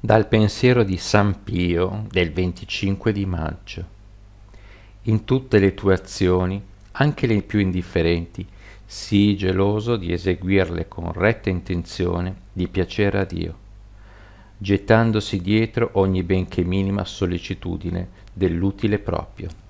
Dal pensiero di San Pio del 25 di maggio. In tutte le tue azioni, anche le più indifferenti, sii geloso di eseguirle con retta intenzione di piacere a Dio, gettandosi dietro ogni benché minima sollecitudine dell'utile proprio.